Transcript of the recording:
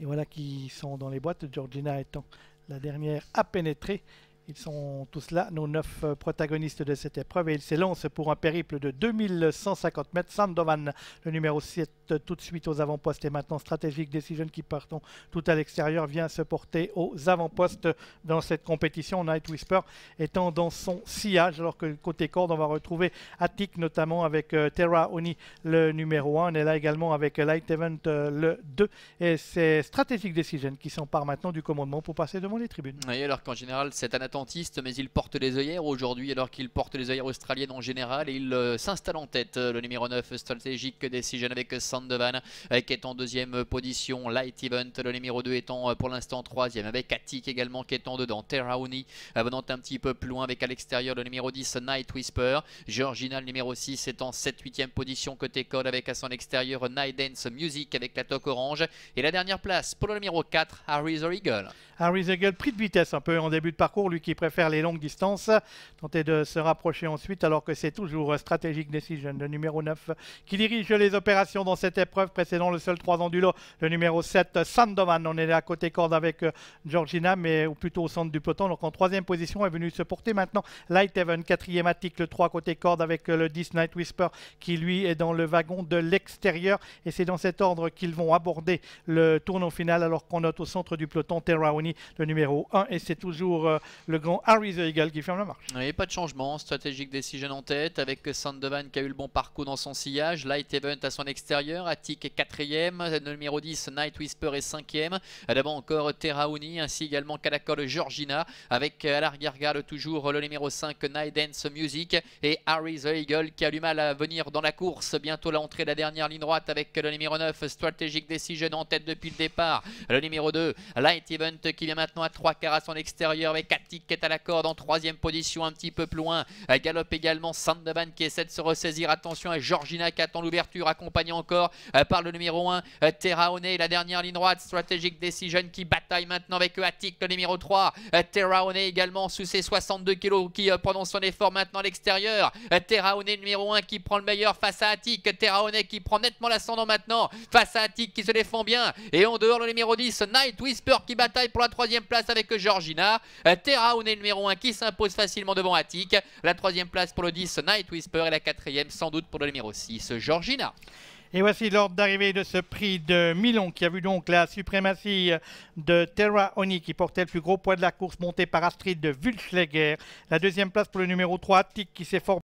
Et voilà qui sont dans les boîtes, Georgina étant la dernière à pénétrer ils sont tous là, nos neuf euh, protagonistes de cette épreuve, et ils s'élancent pour un périple de 2150 mètres. Sandovan, le numéro 7, tout de suite aux avant-postes, et maintenant Strategic Decision qui partons tout à l'extérieur, vient se porter aux avant-postes dans cette compétition. Night Whisper étant dans son sillage, alors que côté corde, on va retrouver Attic notamment avec euh, Terra Oni, le numéro 1. On est là également avec Light Event, euh, le 2. Et c'est Strategic Decision qui s'empare maintenant du commandement pour passer devant les tribunes. Oui, alors qu'en général, cette anatomie mais il porte les œillères aujourd'hui, alors qu'il porte les œillères australiennes en général. Et il euh, s'installe en tête. Euh, le numéro 9 stratégique Decision avec Sandovan, euh, qui est en deuxième position. Light Event, le numéro 2 étant pour l'instant troisième, avec Attic également qui est en dedans. Terrauni venant un petit peu plus loin avec à l'extérieur le numéro 10 Night Whisper. Georgina, le numéro 6 est en 7-8e position côté code avec à son extérieur Night Dance Music avec la toque orange. Et la dernière place pour le numéro 4, Harry's Eagle. Harry's Eagle, pris de vitesse un peu en début de parcours, lui qui préfère les longues distances tenter de se rapprocher ensuite alors que c'est toujours Strategic Decision, le numéro 9 qui dirige les opérations dans cette épreuve précédant le seul 3 ans du lot, le numéro 7 Sandovan. On est à côté corde avec euh, Georgina mais ou plutôt au centre du peloton. Donc en troisième position est venu se porter maintenant light Heaven quatrième attique, le 3 côté corde avec euh, le 10 Night Whisper qui lui est dans le wagon de l'extérieur et c'est dans cet ordre qu'ils vont aborder le tournoi final alors qu'on note au centre du peloton terrauni le numéro 1 et c'est toujours euh, le grand Harry the Eagle qui ferme la marche. Oui, pas de changement, stratégique Decision en tête avec Sandovan qui a eu le bon parcours dans son sillage. Light Event à son extérieur, Attic est 4ème, numéro 10 Night Whisper est 5ème. D'abord encore Terrauni ainsi également Kalakol Georgina avec à l'arrière-garde toujours le numéro 5 Night Dance Music et Harry the Eagle qui a du mal à venir dans la course. Bientôt l'entrée de la dernière ligne droite avec le numéro 9 Strategic Decision en tête depuis le départ. Le numéro 2 Light Event qui vient maintenant à 3 quarts à son extérieur avec Attic qui est à la corde en troisième position, un petit peu plus loin. Euh, galope également Sandovan qui essaie de se ressaisir. Attention à euh, Georgina qui attend l'ouverture, accompagnée encore euh, par le numéro 1, Terraone. La dernière ligne droite, Strategic Decision qui bataille maintenant avec Attic, le numéro 3. Teraone également sous ses 62 kilos qui pendant son effort maintenant à l'extérieur. Teraone numéro 1 qui prend le meilleur face à Attic. Teraone qui prend nettement l'ascendant maintenant face à Attic qui se défend bien. Et en dehors le numéro 10, Night Whisper qui bataille pour la troisième place avec Georgina. Terra Brown ah, est numéro 1 qui s'impose facilement devant Attic. La troisième place pour le 10, Night Whisper. Et la quatrième, sans doute, pour le numéro 6, Georgina. Et voici l'ordre d'arrivée de ce prix de Milan qui a vu donc la suprématie de Terra Oni qui portait le plus gros poids de la course monté par Astrid de Vulsleger. La deuxième place pour le numéro 3, Attic qui s'est